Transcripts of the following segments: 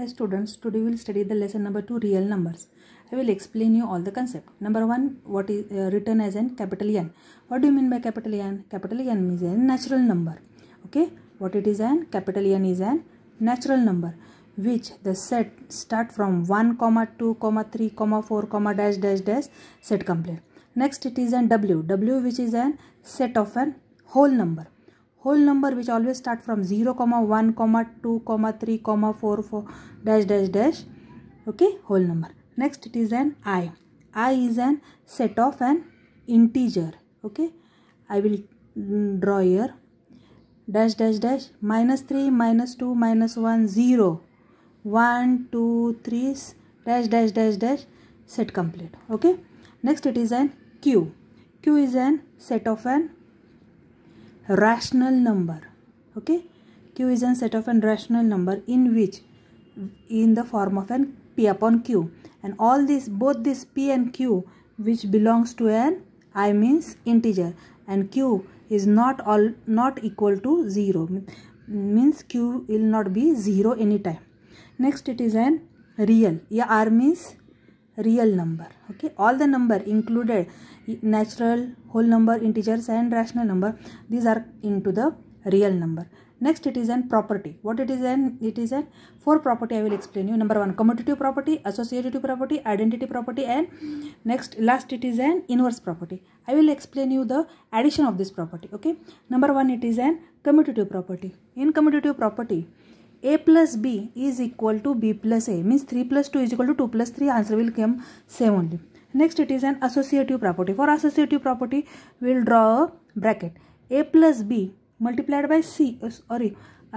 Hi students, today we will study the lesson number 2 real numbers. I will explain you all the concept. Number 1 what is uh, written as an capital N. What do you mean by capital N? Capital N means a natural number. Okay? What it is an capital N is an natural number which the set start from 1 comma 2 comma 3 comma 4 comma dash dash dash set complete. Next it is an W. W which is an set of an whole number whole number which always start from 0 comma 1 comma 2 comma 3 comma 4 4 dash dash dash okay whole number next it is an i i is an set of an integer okay i will mm, draw here dash dash dash minus 3 minus 2 minus 1 0 1 2 3 dash dash dash dash set complete okay next it is an q q is an set of an rational number okay q is a set of a rational number in which in the form of an p upon q and all these both this p and q which belongs to an i means integer and q is not all not equal to 0 means q will not be 0 anytime next it is an real yeah r means real number okay all the number included natural whole number integers and rational number these are into the real number next it is an property what it is an it is an four property i will explain you number one commutative property associative property identity property and next last it is an inverse property i will explain you the addition of this property okay number one it is an commutative property in commutative property a plus b is equal to b plus a means 3 plus 2 is equal to 2 plus 3 answer will come same only next it is an associative property for associative property we will draw a bracket a plus b multiplied by c oh, sorry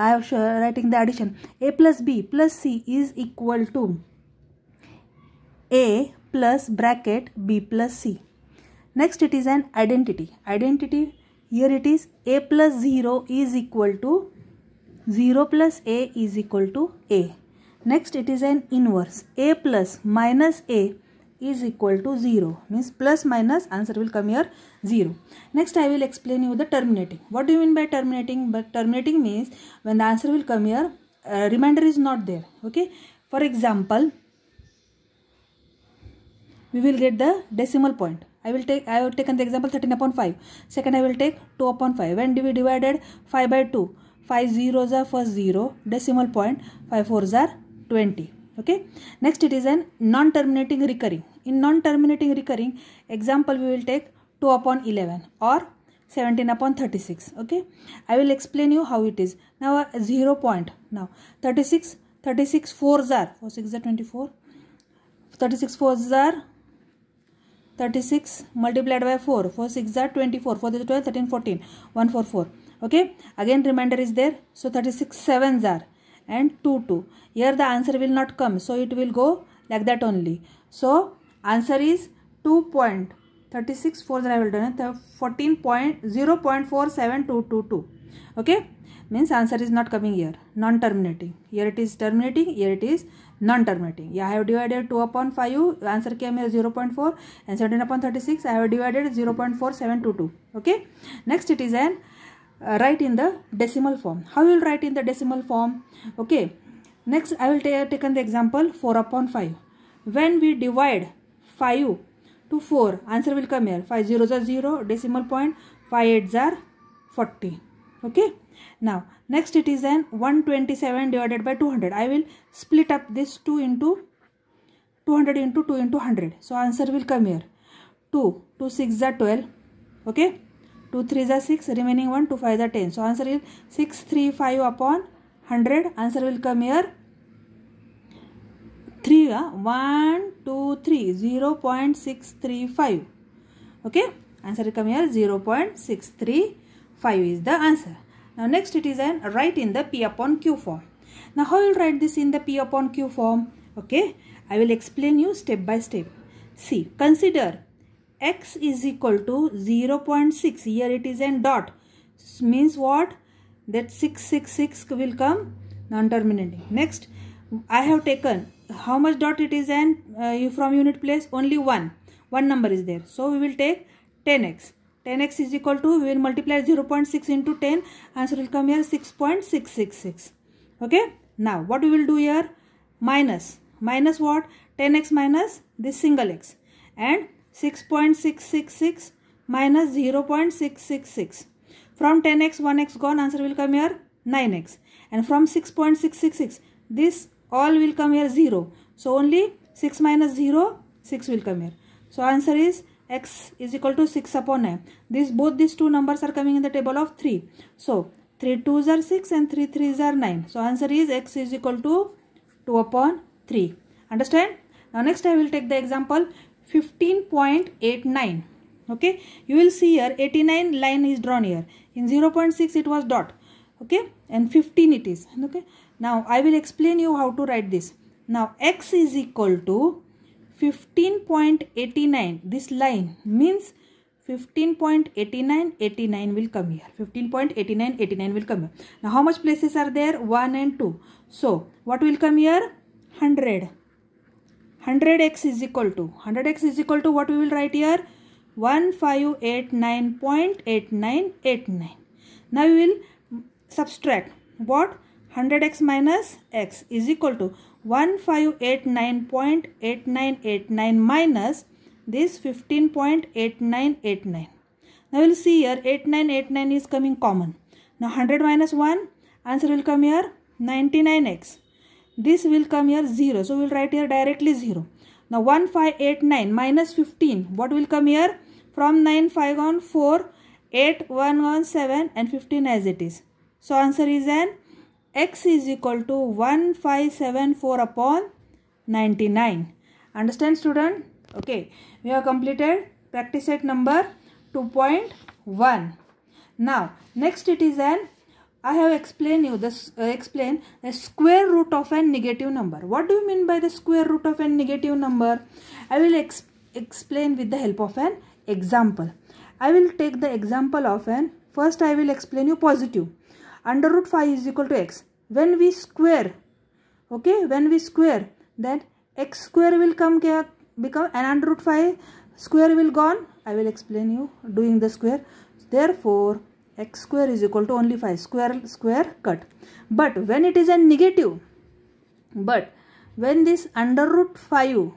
i am uh, writing the addition a plus b plus c is equal to a plus bracket b plus c next it is an identity identity here it is a plus 0 is equal to 0 plus a is equal to a. Next it is an inverse. a plus minus a is equal to 0 means plus minus answer will come here 0 next i will explain you the terminating what do you mean by terminating but terminating means when the answer will come here uh, remainder is not there okay for example we will get the decimal point i will take i have taken the example 13 upon 5 second i will take 2 upon 5 when we divided 5 by 2 5 zeros are for 0 decimal point 5 fours are 20 okay next it is an non-terminating recurring in non-terminating recurring example we will take 2 upon 11 or 17 upon 36 okay i will explain you how it is now uh, 0 point now 36 36 fours are 4 6 are 24 36 fours are 36 multiplied by 4 4 6 are 24 4 is 12 13 14 1 4 4 okay again remainder is there so 36 sevens are and 2 2 here the answer will not come so it will go like that only so answer is 2.36 for I will donor 14 point 0 0.47222 okay means answer is not coming here non terminating here it is terminating here it is non terminating yeah, i have divided 2 upon 5 answer came here 0 0.4 and 17 upon 36 i have divided 0 0.4722 okay next it is an uh, write in the decimal form how you will write in the decimal form okay next i will take taken the example 4 upon 5 when we divide 5 to 4 answer will come here 5 zeros are 0 decimal point 5 eights are 40 okay now next it is an 127 divided by 200 i will split up this 2 into 200 into 2 into 100 so answer will come here 2 2 6 are 12 okay 2 three is 6, remaining 1, 2 5 are 10. So answer is 635 upon 100. Answer will come here 3, uh, 1, 2, 3, 0 0.635. Okay, answer will come here 0 0.635 is the answer. Now next it is an write in the P upon Q form. Now how you write this in the P upon Q form? Okay, I will explain you step by step. See, consider x is equal to 0 0.6 here it is and dot this means what that 666 will come non-terminating next I have taken how much dot it is and uh, from unit place only one one number is there so we will take 10x 10x is equal to we will multiply 0 0.6 into 10 answer will come here 6.666 okay now what we will do here minus minus what 10x minus this single x and 6.666 minus 0.666. From 10x, 1x gone, answer will come here 9x. And from 6.666, this all will come here 0. So only 6 minus 0, 6 will come here. So answer is x is equal to 6 upon m. This both these two numbers are coming in the table of 3. So 3 2s are 6 and 3 3s are 9. So answer is x is equal to 2 upon 3. Understand? Now next I will take the example 15.89 okay you will see here 89 line is drawn here in 0 0.6 it was dot okay and 15 it is okay now i will explain you how to write this now x is equal to 15.89 this line means 15.89 89 will come here 15.89 89 will come here now how much places are there 1 and 2 so what will come here 100 100x is equal to 100x is equal to what we will write here 1589.8989 now we will subtract what 100x minus x is equal to 1589.8989 minus this 15.8989 now we will see here 8989 is coming common now 100 minus 1 answer will come here 99x this will come here 0. So, we will write here directly 0. Now, 1, 5, 8, 9 minus 15. What will come here? From 9, 5 on 4, 8, 1 on 7 and 15 as it is. So, answer is an x is equal to 1574 upon 99. Understand student? Okay. We have completed practice set number 2.1. Now, next it is an I have explained you this uh, explain the square root of a negative number. What do you mean by the square root of a negative number? I will ex explain with the help of an example. I will take the example of an first I will explain you positive. Under root 5 is equal to x. When we square, okay, when we square, then x square will come become an under root 5 square will gone. I will explain you doing the square. Therefore, x square is equal to only 5 square square cut but when it is a negative but when this under root 5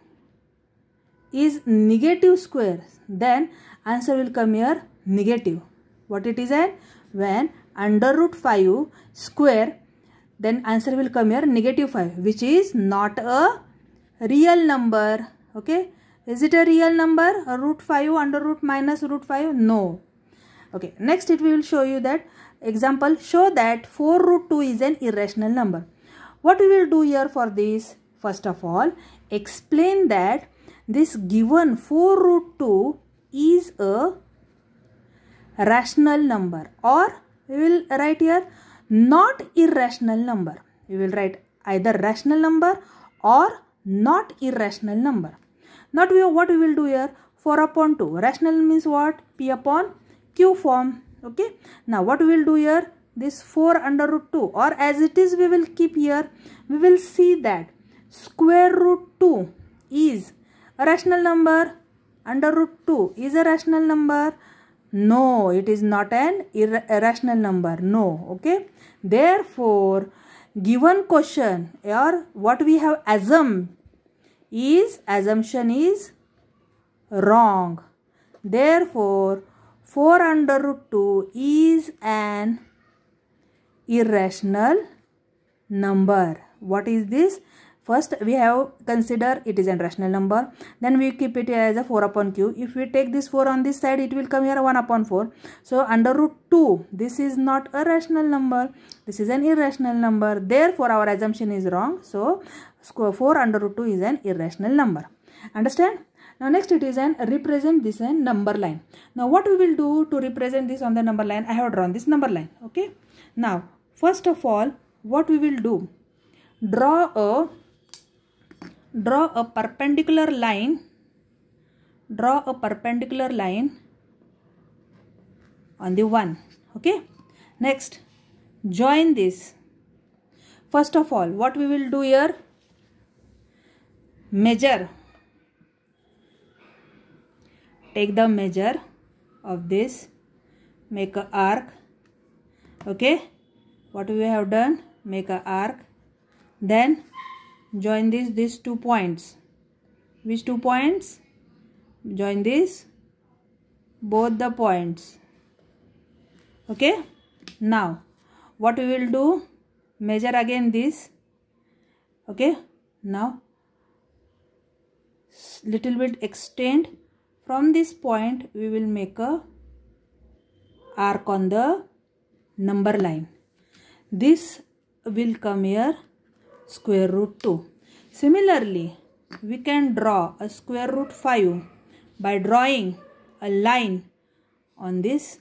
is negative square then answer will come here negative what it is and when under root 5 square then answer will come here negative 5 which is not a real number okay is it a real number a root 5 under root minus root 5 no okay next it will show you that example show that 4 root 2 is an irrational number what we will do here for this first of all explain that this given 4 root 2 is a rational number or we will write here not irrational number we will write either rational number or not irrational number not we what we will do here 4 upon 2 rational means what p upon q form okay now what we will do here this 4 under root 2 or as it is we will keep here we will see that square root 2 is a rational number under root 2 is a rational number no it is not an irrational number no okay therefore given question or what we have assumed is assumption is wrong therefore 4 under root 2 is an irrational number. What is this? First, we have consider it is an irrational number. Then we keep it as a 4 upon q. If we take this 4 on this side, it will come here 1 upon 4. So, under root 2, this is not a rational number. This is an irrational number. Therefore, our assumption is wrong. So, square 4 under root 2 is an irrational number. Understand? Now next it is an represent this and uh, number line. Now what we will do to represent this on the number line, I have drawn this number line. Okay. Now first of all what we will do, draw a draw a perpendicular line, draw a perpendicular line on the 1. Okay. Next join this. First of all what we will do here, measure take the measure of this make a arc okay what we have done make a arc then join these these two points which two points join these both the points okay now what we will do measure again this okay now little bit extend from this point, we will make a arc on the number line. This will come here square root 2. Similarly, we can draw a square root 5 by drawing a line on this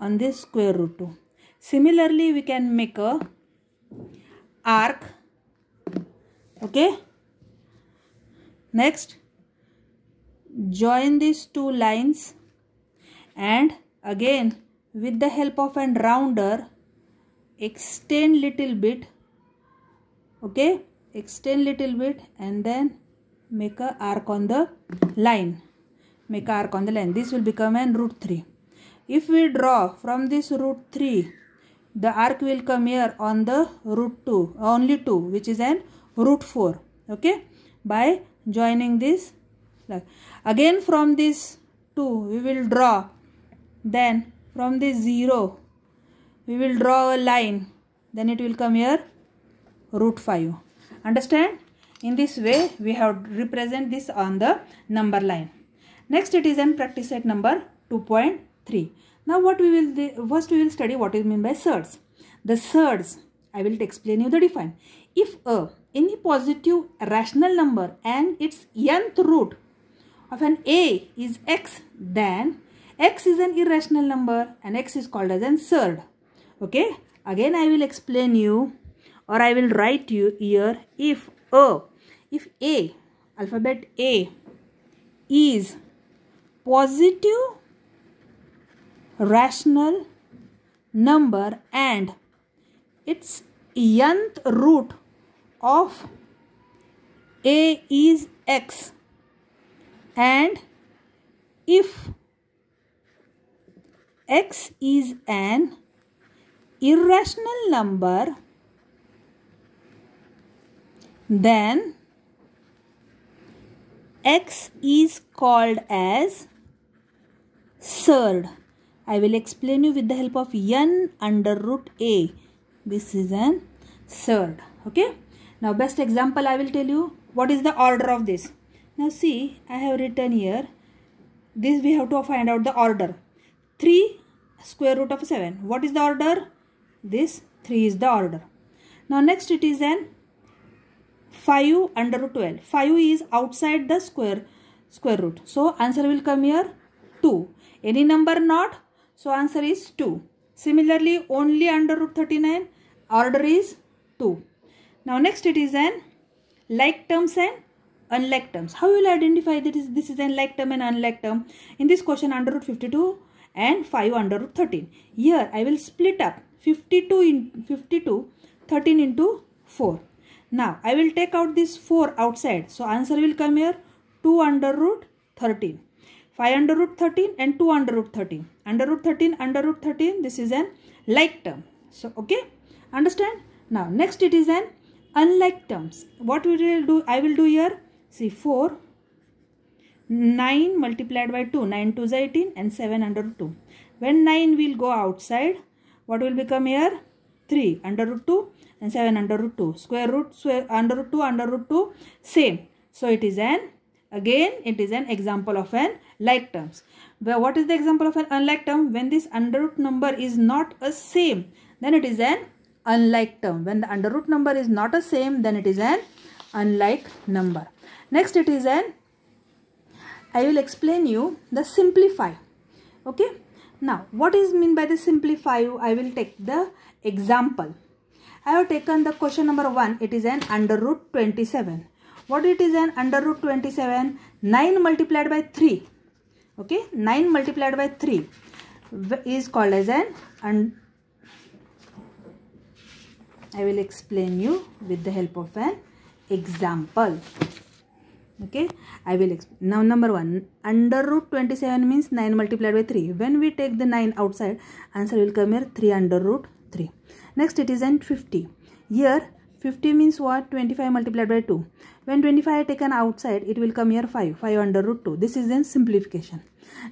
on this square root 2. Similarly, we can make a arc. Okay. Next, join these two lines and again with the help of an rounder extend little bit okay extend little bit and then make a arc on the line make a arc on the line this will become an root 3 if we draw from this root 3 the arc will come here on the root 2 only 2 which is an root 4 okay by joining this like again from this 2 we will draw then from this 0 we will draw a line then it will come here root 5 understand in this way we have represent this on the number line next it is an practice set number 2.3 now what we will first we will study what is mean by thirds. the thirds i will explain you the define if a any positive rational number and its nth root of an A is x, then x is an irrational number and x is called as an surd. Okay, again I will explain you or I will write you here if A, oh, if A, alphabet A is positive rational number and its nth root of A is x and if x is an irrational number then x is called as surd. I will explain you with the help of n under root a. This is an surd. Okay. Now best example I will tell you. What is the order of this? Now see, I have written here, this we have to find out the order. 3 square root of 7. What is the order? This 3 is the order. Now next it is an 5 under root 12. 5 is outside the square square root. So answer will come here 2. Any number not? So answer is 2. Similarly only under root 39 order is 2. Now next it is an like terms and unlike terms. How will identify that is this is an like term and unlike term? In this question under root 52 and 5 under root 13. Here I will split up 52 in 52 13 into 4. Now I will take out this 4 outside. So answer will come here 2 under root 13. 5 under root 13 and 2 under root 13. Under root 13 under root 13 this is an like term. So okay understand? Now next it is an unlike terms. What we will do I will do here See 4, 9 multiplied by 2, 9 2 is 18 and 7 under root 2. When 9 will go outside, what will become here? 3 under root 2 and 7 under root 2. Square root, square, under root 2, under root 2, same. So it is an, again it is an example of an like terms. But what is the example of an unlike term? When this under root number is not a same, then it is an unlike term. When the under root number is not a same, then it is an unlike number next it is an i will explain you the simplify okay now what is mean by the simplify i will take the example i have taken the question number 1 it is an under root 27 what it is an under root 27 9 multiplied by 3 okay 9 multiplied by 3 is called as an and I will explain you with the help of an example okay i will explain now number one under root 27 means 9 multiplied by 3 when we take the 9 outside answer will come here 3 under root 3 next it is n 50 here 50 means what 25 multiplied by 2 when 25 taken outside it will come here 5 5 under root 2 this is in simplification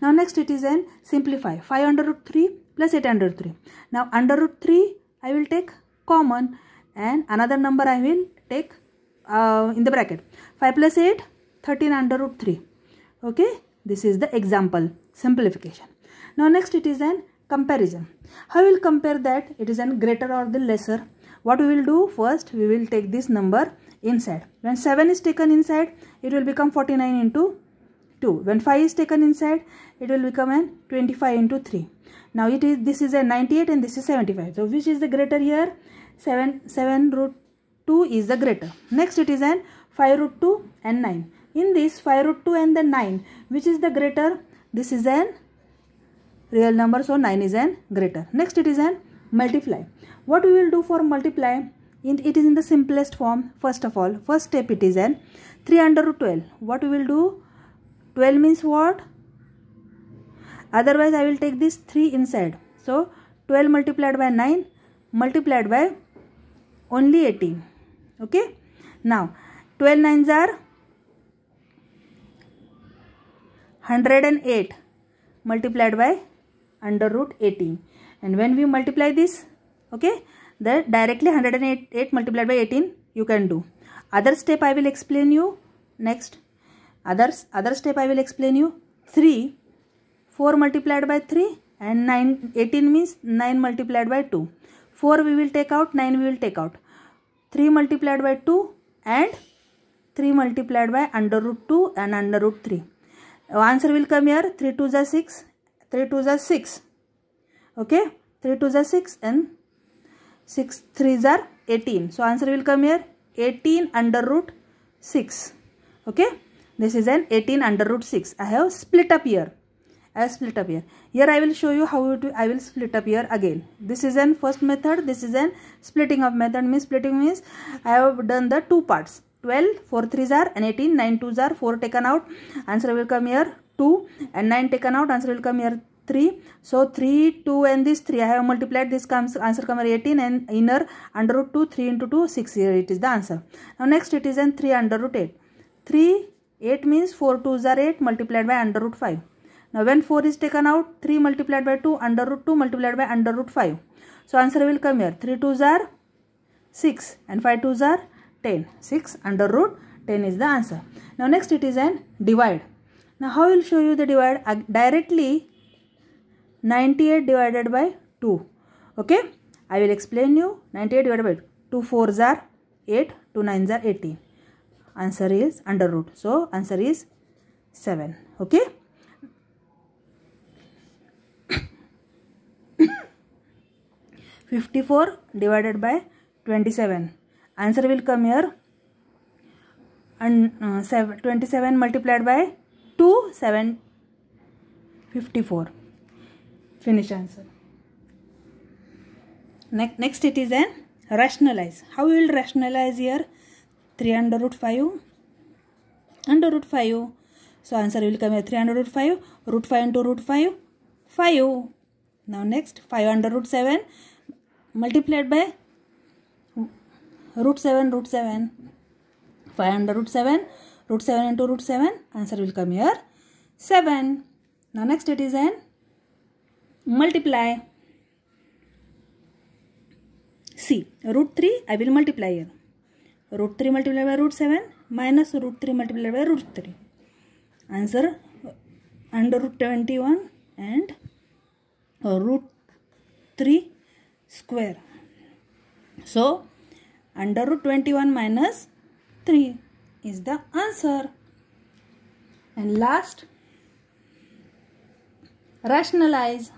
now next it is n simplify 5 under root 3 plus 8 under 3 now under root 3 i will take common and another number i will take uh, in the bracket 5 plus 8 13 under root 3 okay this is the example simplification now next it is an comparison how we will compare that it is an greater or the lesser what we will do first we will take this number inside when 7 is taken inside it will become 49 into 2 when 5 is taken inside it will become an 25 into 3 now it is this is a 98 and this is 75 so which is the greater here 7 7 root 2 is the greater. Next it is an 5 root 2 and 9. In this 5 root 2 and the 9 which is the greater? This is an real number so 9 is an greater. Next it is an multiply. What we will do for multiply? it is in the simplest form first of all. First step it is an 3 under root 12. What we will do? 12 means what? Otherwise I will take this 3 inside. So 12 multiplied by 9 multiplied by only 18 okay now 12 nines are 108 multiplied by under root 18 and when we multiply this okay the directly 108 multiplied by 18 you can do other step i will explain you next others other step i will explain you 3 4 multiplied by 3 and 9 18 means 9 multiplied by 2 4 we will take out 9 we will take out 3 multiplied by 2 and 3 multiplied by under root 2 and under root 3. Answer will come here 3 2 is 6, 3 2 is 6. Okay, 3 2 is 6 and 6 3s are 18. So answer will come here 18 under root 6. Okay, this is an 18 under root 6. I have split up here. I split up here here i will show you how to i will split up here again this is an first method this is an splitting up method means splitting means i have done the two parts 12 4 3s are and 18 9 2s are 4 taken out answer will come here 2 and 9 taken out answer will come here 3 so 3 2 and this 3 i have multiplied this comes answer comes 18 and inner under root 2 3 into 2 6 here it is the answer now next it is an 3 under root 8 3 8 means 4 2s are 8 multiplied by under root 5 now when 4 is taken out, 3 multiplied by 2 under root 2 multiplied by under root 5. So answer will come here. 3 2s are 6 and 5 2s are 10. 6 under root 10 is the answer. Now next it is an divide. Now how will show you the divide? Uh, directly 98 divided by 2. Okay. I will explain you 98 divided by 2. 2 4s are 8. 2 9s are 18. Answer is under root. So answer is 7. Okay. 54 divided by 27 answer will come here and uh, 27 multiplied by 2 7 54 finish answer next next it is an rationalize how we will rationalize here 3 under root 5 under root 5 so answer will come here 3 under root 5 root 5 into root 5 5 now next 5 under root 7 multiplied by root seven root seven five under root seven root seven into root seven answer will come here seven ना next it is an multiply see root three I will multiply here root three multiply by root seven minus root three multiply by root three answer under root twenty one and root three square. So, under root 21 minus 3 is the answer. And last, rationalize.